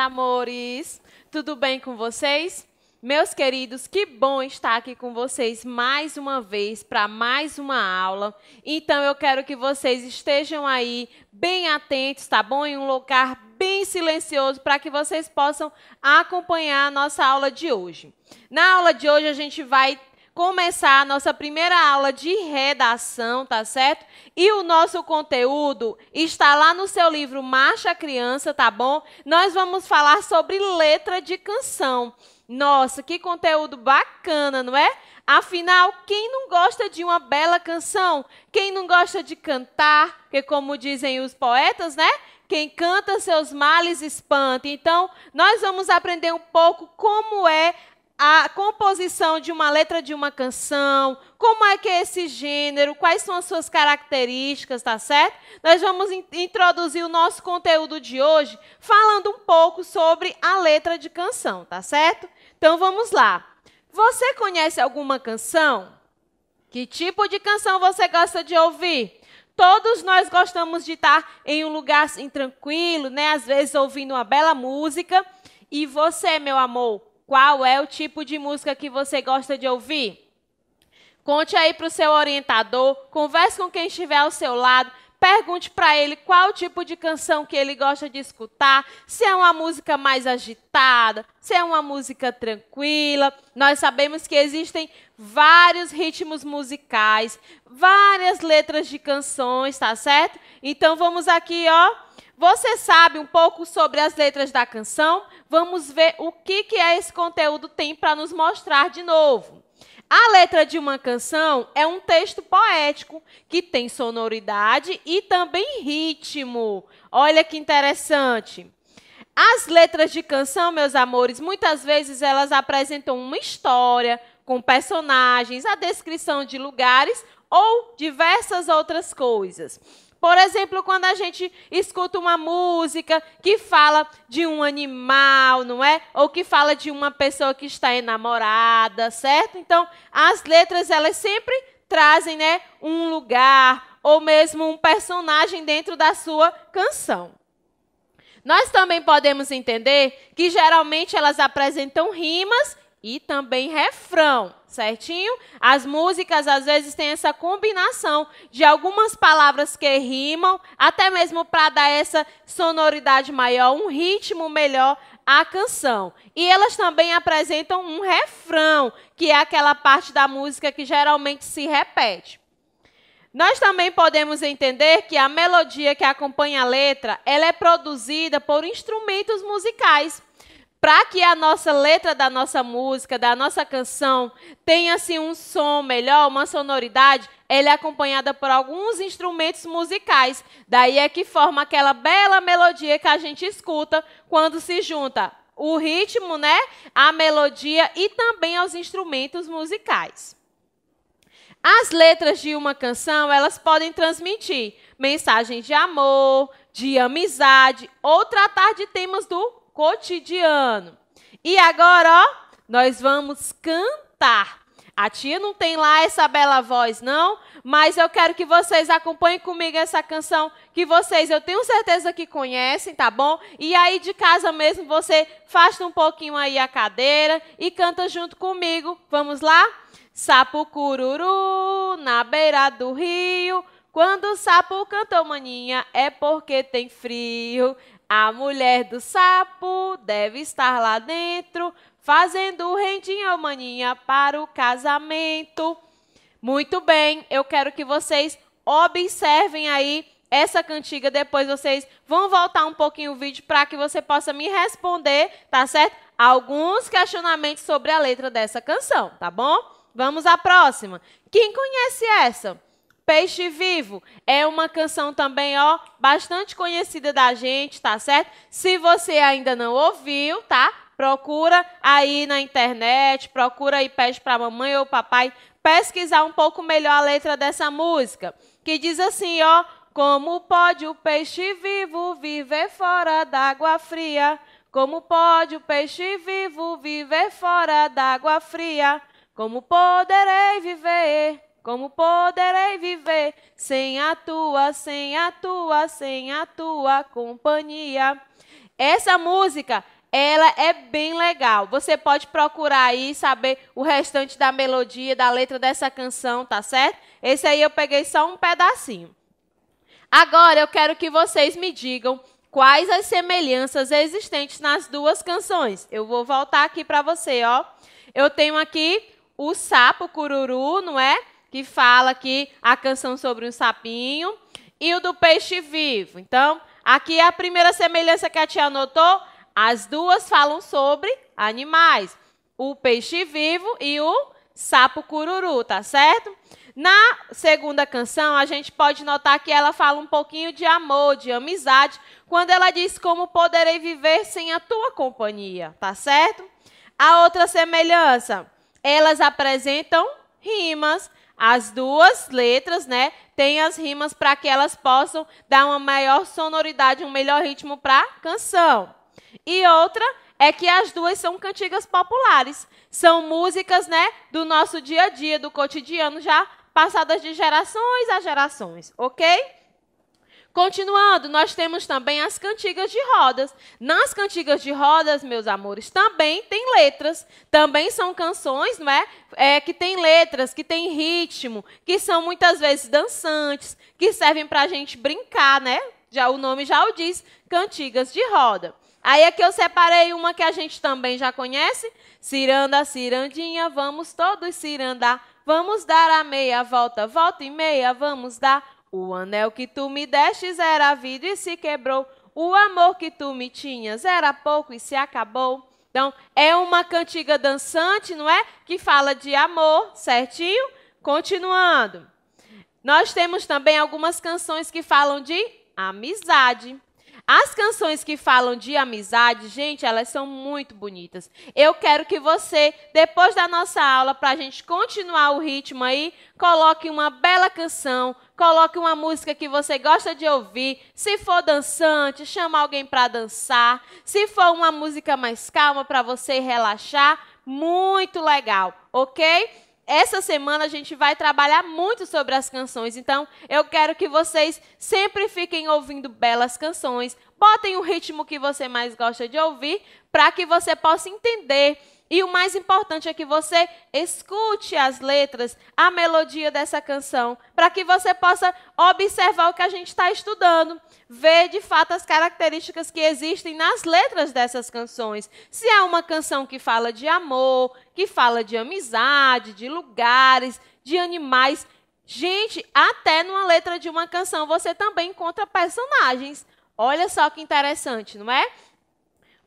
amores! Tudo bem com vocês? Meus queridos, que bom estar aqui com vocês mais uma vez para mais uma aula. Então eu quero que vocês estejam aí bem atentos, tá bom? Em um lugar bem silencioso para que vocês possam acompanhar a nossa aula de hoje. Na aula de hoje a gente vai começar a nossa primeira aula de redação, tá certo? E o nosso conteúdo está lá no seu livro Marcha Criança, tá bom? Nós vamos falar sobre letra de canção. Nossa, que conteúdo bacana, não é? Afinal, quem não gosta de uma bela canção? Quem não gosta de cantar? Porque como dizem os poetas, né? Quem canta seus males espanta. Então, nós vamos aprender um pouco como é a composição de uma letra de uma canção, como é que é esse gênero, quais são as suas características, tá certo? Nós vamos in introduzir o nosso conteúdo de hoje falando um pouco sobre a letra de canção, tá certo? Então vamos lá. Você conhece alguma canção? Que tipo de canção você gosta de ouvir? Todos nós gostamos de estar em um lugar assim, tranquilo, né? Às vezes ouvindo uma bela música. E você, meu amor, qual é o tipo de música que você gosta de ouvir? Conte aí para o seu orientador, converse com quem estiver ao seu lado, pergunte para ele qual tipo de canção que ele gosta de escutar, se é uma música mais agitada, se é uma música tranquila. Nós sabemos que existem vários ritmos musicais, várias letras de canções, tá certo? Então vamos aqui, ó. Você sabe um pouco sobre as letras da canção? vamos ver o que, que é esse conteúdo tem para nos mostrar de novo. A letra de uma canção é um texto poético que tem sonoridade e também ritmo. Olha que interessante. As letras de canção, meus amores, muitas vezes elas apresentam uma história com personagens, a descrição de lugares ou diversas outras coisas. Por exemplo, quando a gente escuta uma música que fala de um animal, não é? Ou que fala de uma pessoa que está enamorada, certo? Então, as letras elas sempre trazem, né, um lugar ou mesmo um personagem dentro da sua canção. Nós também podemos entender que geralmente elas apresentam rimas e também refrão, certinho? As músicas às vezes têm essa combinação de algumas palavras que rimam, até mesmo para dar essa sonoridade maior, um ritmo melhor à canção. E elas também apresentam um refrão, que é aquela parte da música que geralmente se repete. Nós também podemos entender que a melodia que acompanha a letra, ela é produzida por instrumentos musicais para que a nossa letra da nossa música, da nossa canção, tenha assim um som melhor, uma sonoridade, ela é acompanhada por alguns instrumentos musicais. Daí é que forma aquela bela melodia que a gente escuta quando se junta o ritmo, né, a melodia e também aos instrumentos musicais. As letras de uma canção, elas podem transmitir mensagens de amor, de amizade ou tratar de temas do cotidiano. E agora, ó, nós vamos cantar. A tia não tem lá essa bela voz, não, mas eu quero que vocês acompanhem comigo essa canção que vocês, eu tenho certeza que conhecem, tá bom? E aí de casa mesmo você afasta um pouquinho aí a cadeira e canta junto comigo. Vamos lá? Sapo cururu na beira do rio, quando o sapo cantou maninha é porque tem frio. A mulher do sapo deve estar lá dentro, fazendo rendinha ou maninha para o casamento. Muito bem, eu quero que vocês observem aí essa cantiga. Depois vocês vão voltar um pouquinho o vídeo para que você possa me responder, tá certo? Alguns questionamentos sobre a letra dessa canção, tá bom? Vamos à próxima. Quem conhece essa? Peixe Vivo é uma canção também, ó, bastante conhecida da gente, tá certo? Se você ainda não ouviu, tá? Procura aí na internet, procura aí, pede para mamãe ou papai pesquisar um pouco melhor a letra dessa música, que diz assim, ó: Como pode o peixe vivo viver fora d'água fria? Como pode o peixe vivo viver fora d'água fria? Como poderei viver como poderei viver sem a tua, sem a tua, sem a tua companhia? Essa música, ela é bem legal. Você pode procurar aí saber o restante da melodia, da letra dessa canção, tá certo? Esse aí eu peguei só um pedacinho. Agora eu quero que vocês me digam quais as semelhanças existentes nas duas canções. Eu vou voltar aqui para você, ó. Eu tenho aqui o sapo cururu, não é? que fala aqui a canção sobre um sapinho, e o do peixe vivo. Então, aqui é a primeira semelhança que a tia notou, as duas falam sobre animais, o peixe vivo e o sapo cururu, tá certo? Na segunda canção, a gente pode notar que ela fala um pouquinho de amor, de amizade, quando ela diz como poderei viver sem a tua companhia, tá certo? A outra semelhança, elas apresentam rimas as duas letras, né, tem as rimas para que elas possam dar uma maior sonoridade, um melhor ritmo para a canção. E outra é que as duas são cantigas populares, são músicas, né, do nosso dia a dia, do cotidiano, já passadas de gerações a gerações, ok? Continuando, nós temos também as cantigas de rodas. Nas cantigas de rodas, meus amores, também tem letras. Também são canções, não é? é que tem letras, que tem ritmo, que são muitas vezes dançantes, que servem para a gente brincar, né? Já o nome já o diz, cantigas de roda. Aí aqui eu separei uma que a gente também já conhece. Ciranda, cirandinha, vamos todos cirandar. Vamos dar a meia volta, volta e meia, vamos dar o anel que tu me destes era vida e se quebrou. O amor que tu me tinhas era pouco e se acabou. Então, é uma cantiga dançante, não é? Que fala de amor, certinho? Continuando. Nós temos também algumas canções que falam de amizade. As canções que falam de amizade, gente, elas são muito bonitas. Eu quero que você, depois da nossa aula, para a gente continuar o ritmo aí, coloque uma bela canção, coloque uma música que você gosta de ouvir. Se for dançante, chama alguém para dançar. Se for uma música mais calma para você relaxar, muito legal, ok? essa semana a gente vai trabalhar muito sobre as canções, então eu quero que vocês sempre fiquem ouvindo belas canções, botem o ritmo que você mais gosta de ouvir, para que você possa entender. E o mais importante é que você escute as letras, a melodia dessa canção, para que você possa observar o que a gente está estudando, ver de fato as características que existem nas letras dessas canções. Se é uma canção que fala de amor, que fala de amizade, de lugares, de animais. Gente, até numa letra de uma canção você também encontra personagens. Olha só que interessante, não é?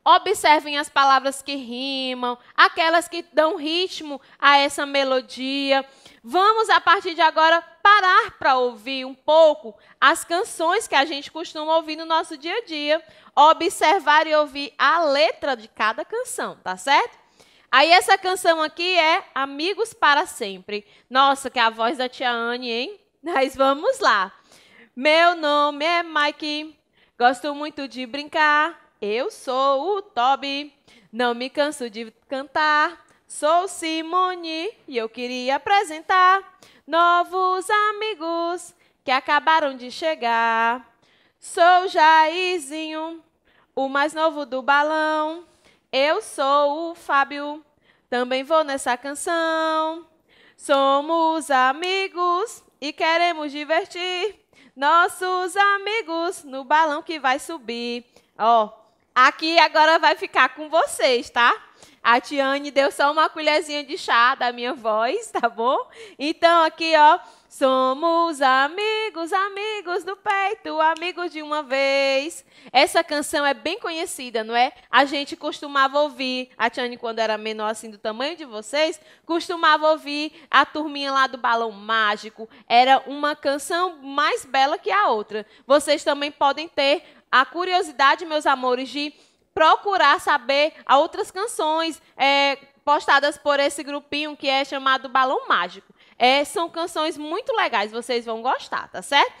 Observem as palavras que rimam, aquelas que dão ritmo a essa melodia. Vamos, a partir de agora, parar para ouvir um pouco as canções que a gente costuma ouvir no nosso dia a dia. Observar e ouvir a letra de cada canção, tá certo? Aí essa canção aqui é Amigos para Sempre. Nossa, que é a voz da tia Anne, hein? Mas vamos lá. Meu nome é Mike, gosto muito de brincar. Eu sou o Toby, não me canso de cantar. Sou Simone e eu queria apresentar novos amigos que acabaram de chegar. Sou Jairzinho, o mais novo do balão. Eu sou o Fábio, também vou nessa canção. Somos amigos e queremos divertir nossos amigos no balão que vai subir. Ó, aqui agora vai ficar com vocês, tá? A Tiane deu só uma colherzinha de chá da minha voz, tá bom? Então, aqui, ó. Somos amigos, amigos do peito, amigos de uma vez. Essa canção é bem conhecida, não é? A gente costumava ouvir, a Tiane, quando era menor assim do tamanho de vocês, costumava ouvir a turminha lá do Balão Mágico. Era uma canção mais bela que a outra. Vocês também podem ter a curiosidade, meus amores, de procurar saber outras canções é, postadas por esse grupinho que é chamado Balão Mágico. É, são canções muito legais, vocês vão gostar, tá certo?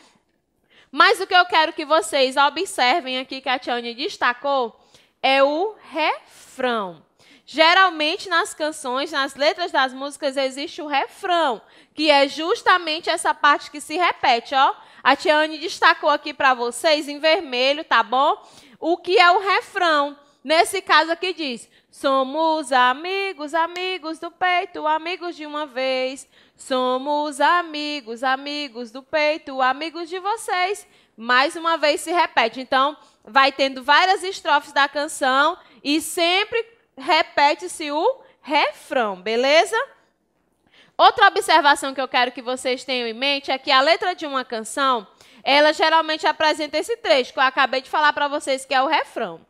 Mas o que eu quero que vocês observem aqui que a Tiane destacou é o refrão. Geralmente nas canções, nas letras das músicas, existe o refrão, que é justamente essa parte que se repete, ó. A Tiane destacou aqui para vocês em vermelho, tá bom? o que é o refrão. Nesse caso aqui diz: somos amigos, amigos do peito, amigos de uma vez. Somos amigos, amigos do peito, amigos de vocês. Mais uma vez se repete. Então, vai tendo várias estrofes da canção e sempre repete-se o refrão, beleza? Outra observação que eu quero que vocês tenham em mente é que a letra de uma canção ela geralmente apresenta esse trecho que eu acabei de falar para vocês, que é o refrão.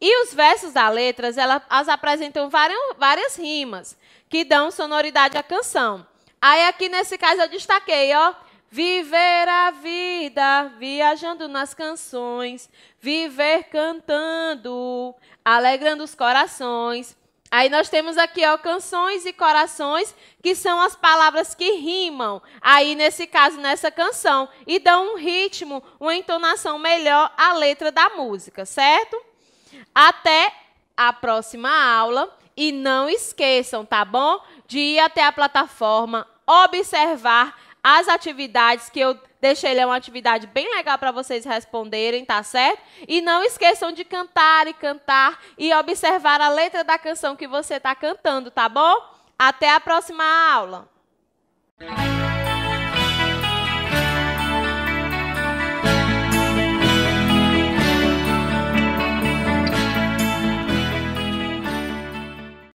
E os versos da letras, elas apresentam várias, várias rimas que dão sonoridade à canção. Aí aqui nesse caso eu destaquei, ó, Viver a vida viajando nas canções, viver cantando, alegrando os corações. Aí nós temos aqui, ó, canções e corações, que são as palavras que rimam, aí nesse caso, nessa canção, e dão um ritmo, uma entonação melhor à letra da música, certo? Até a próxima aula. E não esqueçam, tá bom? De ir até a plataforma, observar as atividades que eu Deixei ele é uma atividade bem legal para vocês responderem, tá certo? E não esqueçam de cantar e cantar e observar a letra da canção que você está cantando, tá bom? Até a próxima aula.